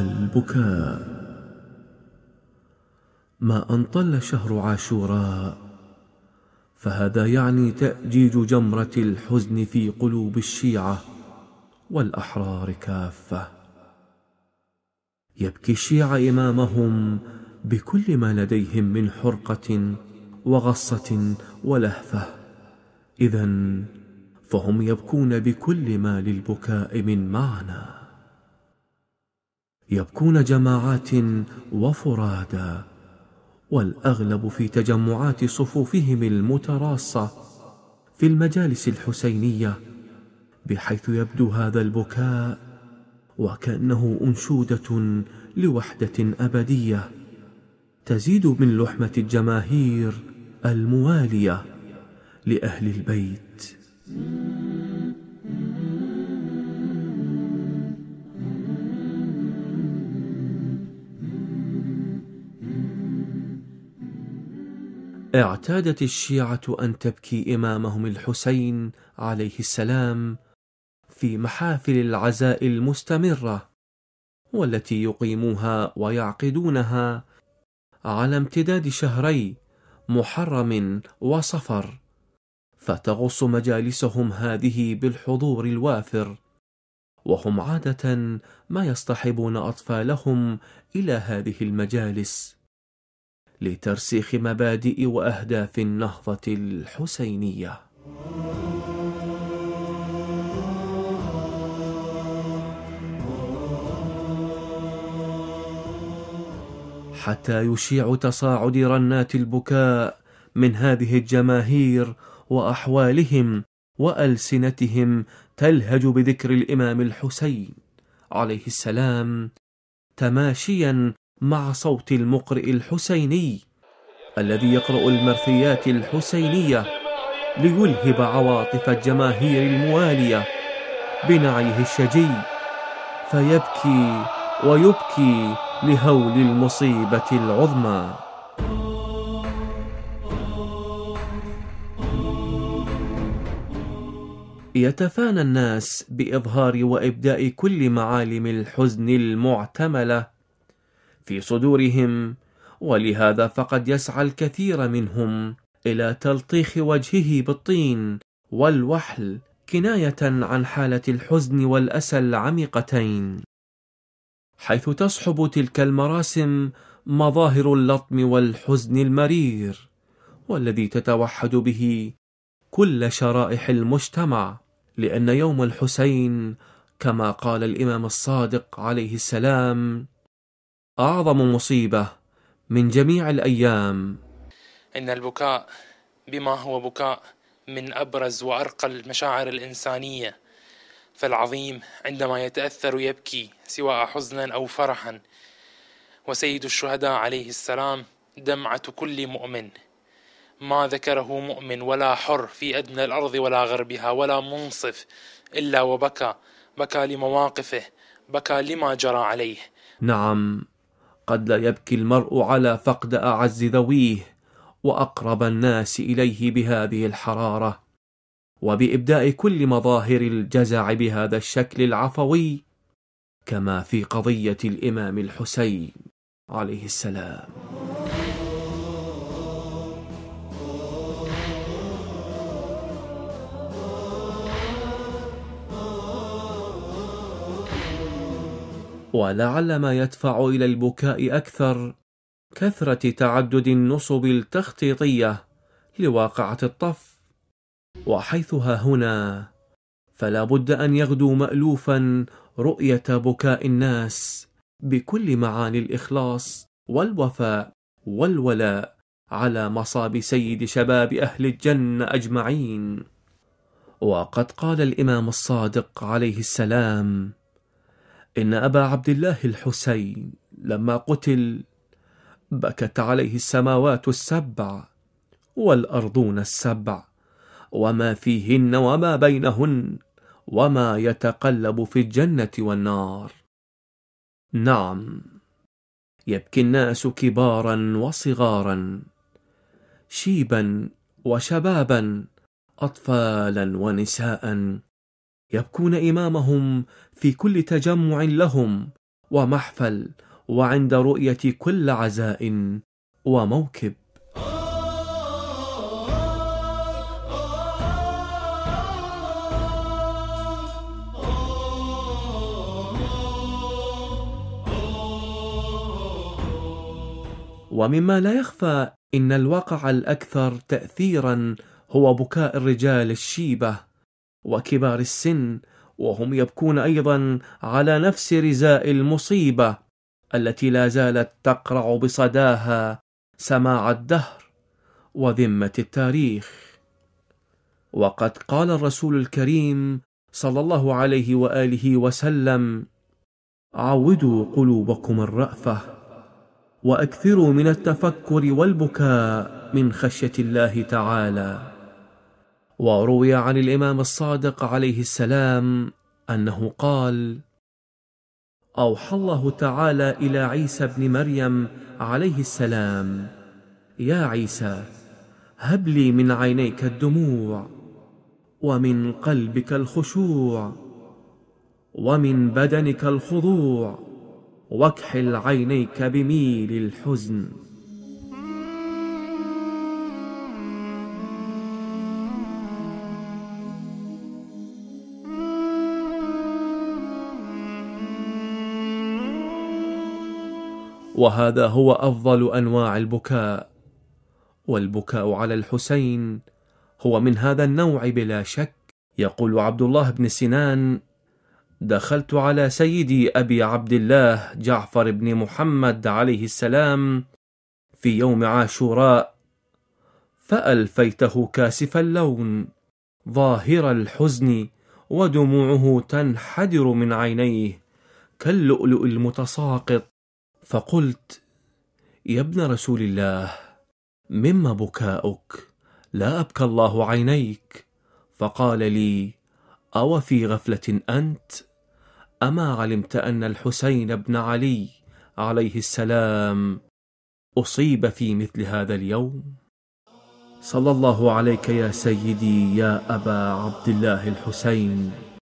البكاء ما ان طل شهر عاشوراء فهذا يعني تاجيج جمره الحزن في قلوب الشيعه والاحرار كافه يبكي الشيعه امامهم بكل ما لديهم من حرقه وغصه ولهفه اذا فهم يبكون بكل ما للبكاء من معنى يبكون جماعات وفرادا والاغلب في تجمعات صفوفهم المتراصه في المجالس الحسينيه بحيث يبدو هذا البكاء وكانه انشوده لوحده ابديه تزيد من لحمه الجماهير المواليه لاهل البيت اعتادت الشيعة أن تبكي إمامهم الحسين عليه السلام في محافل العزاء المستمرة والتي يقيموها ويعقدونها على امتداد شهري محرم وصفر فتغص مجالسهم هذه بالحضور الوافر وهم عادة ما يصطحبون أطفالهم إلى هذه المجالس لترسيخ مبادئ واهداف النهضه الحسينيه حتى يشيع تصاعد رنات البكاء من هذه الجماهير واحوالهم والسنتهم تلهج بذكر الامام الحسين عليه السلام تماشيا مع صوت المقرئ الحسيني الذي يقرأ المرثيات الحسينية ليلهب عواطف الجماهير الموالية بنعيه الشجي فيبكي ويبكي لهول المصيبة العظمى يتفانى الناس بإظهار وإبداء كل معالم الحزن المعتملة في صدورهم ولهذا فقد يسعى الكثير منهم الى تلطيخ وجهه بالطين والوحل كنايه عن حاله الحزن والاسى العميقتين حيث تصحب تلك المراسم مظاهر اللطم والحزن المرير والذي تتوحد به كل شرائح المجتمع لان يوم الحسين كما قال الامام الصادق عليه السلام أعظم مصيبة من جميع الأيام إن البكاء بما هو بكاء من أبرز وأرقى المشاعر الإنسانية فالعظيم عندما يتأثر يبكي سواء حزنا أو فرحا وسيد الشهداء عليه السلام دمعة كل مؤمن ما ذكره مؤمن ولا حر في أدنى الأرض ولا غربها ولا منصف إلا وبكى بكى لمواقفه بكى لما جرى عليه نعم قد لا يبكي المرء على فقد اعز ذويه واقرب الناس اليه بهذه الحراره وبابداء كل مظاهر الجزع بهذا الشكل العفوي كما في قضيه الامام الحسين عليه السلام ولعل ما يدفع إلى البكاء أكثر كثرة تعدد النصب التخطيطية لواقعة الطف وحيث ها هنا فلا بد أن يغدو مألوفا رؤية بكاء الناس بكل معاني الإخلاص والوفاء والولاء على مصاب سيد شباب أهل الجنة أجمعين وقد قال الإمام الصادق عليه السلام إن أبا عبد الله الحسين لما قتل بكت عليه السماوات السبع والأرضون السبع وما فيهن وما بينهن وما يتقلب في الجنة والنار نعم يبكي الناس كبارا وصغارا شيبا وشبابا أطفالا ونساء يبكون امامهم في كل تجمع لهم ومحفل وعند رؤيه كل عزاء وموكب ومما لا يخفى ان الواقع الاكثر تاثيرا هو بكاء الرجال الشيبه وكبار السن وهم يبكون ايضا على نفس رزاء المصيبه التي لا زالت تقرع بصداها سماع الدهر وذمه التاريخ وقد قال الرسول الكريم صلى الله عليه واله وسلم عودوا قلوبكم الرافه واكثروا من التفكر والبكاء من خشيه الله تعالى وروي عن الامام الصادق عليه السلام انه قال اوحى الله تعالى الى عيسى بن مريم عليه السلام يا عيسى هب لي من عينيك الدموع ومن قلبك الخشوع ومن بدنك الخضوع واكحل عينيك بميل الحزن وهذا هو افضل انواع البكاء والبكاء على الحسين هو من هذا النوع بلا شك يقول عبد الله بن سنان دخلت على سيدي ابي عبد الله جعفر بن محمد عليه السلام في يوم عاشوراء فالفيته كاسف اللون ظاهر الحزن ودموعه تنحدر من عينيه كاللؤلؤ المتساقط فقلت يا ابن رسول الله مما بكاؤك لا ابكى الله عينيك فقال لي او في غفله انت اما علمت ان الحسين بن علي عليه السلام اصيب في مثل هذا اليوم صلى الله عليك يا سيدي يا ابا عبد الله الحسين